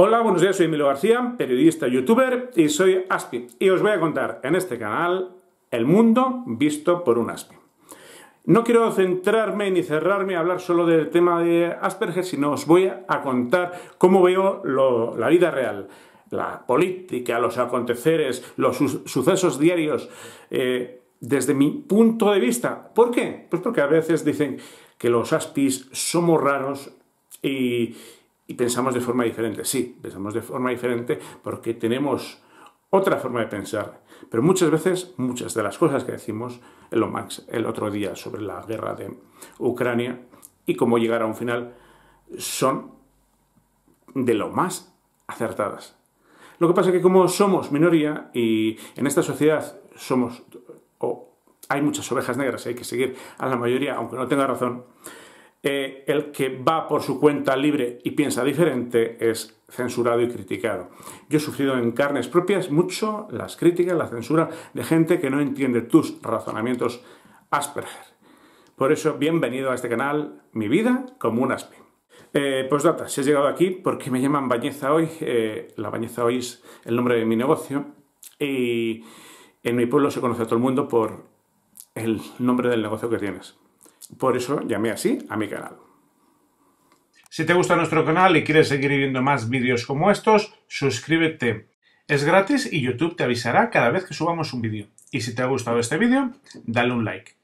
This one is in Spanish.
Hola, buenos días, soy Emilio García, periodista, youtuber y soy ASPI. Y os voy a contar en este canal el mundo visto por un ASPI. No quiero centrarme ni cerrarme a hablar solo del tema de Asperger, sino os voy a contar cómo veo la vida real, la política, los aconteceres, los sucesos diarios, eh, desde mi punto de vista. ¿Por qué? Pues porque a veces dicen que los ASPIs somos raros y y pensamos de forma diferente. Sí, pensamos de forma diferente porque tenemos otra forma de pensar. Pero muchas veces, muchas de las cosas que decimos, en lo Max el otro día sobre la guerra de Ucrania y cómo llegar a un final, son de lo más acertadas. Lo que pasa es que como somos minoría y en esta sociedad somos, o hay muchas ovejas negras, hay que seguir a la mayoría, aunque no tenga razón, eh, el que va por su cuenta libre y piensa diferente es censurado y criticado. Yo he sufrido en carnes propias mucho las críticas, la censura de gente que no entiende tus razonamientos Asperger. Por eso, bienvenido a este canal, Mi Vida como un Aspi. Eh, pues data, si has llegado aquí, porque me llaman Bañeza Hoy, eh, la Bañeza Hoy es el nombre de mi negocio, y en mi pueblo se conoce a todo el mundo por el nombre del negocio que tienes. Por eso llamé así a mi canal. Si te gusta nuestro canal y quieres seguir viendo más vídeos como estos, suscríbete. Es gratis y YouTube te avisará cada vez que subamos un vídeo. Y si te ha gustado este vídeo, dale un like.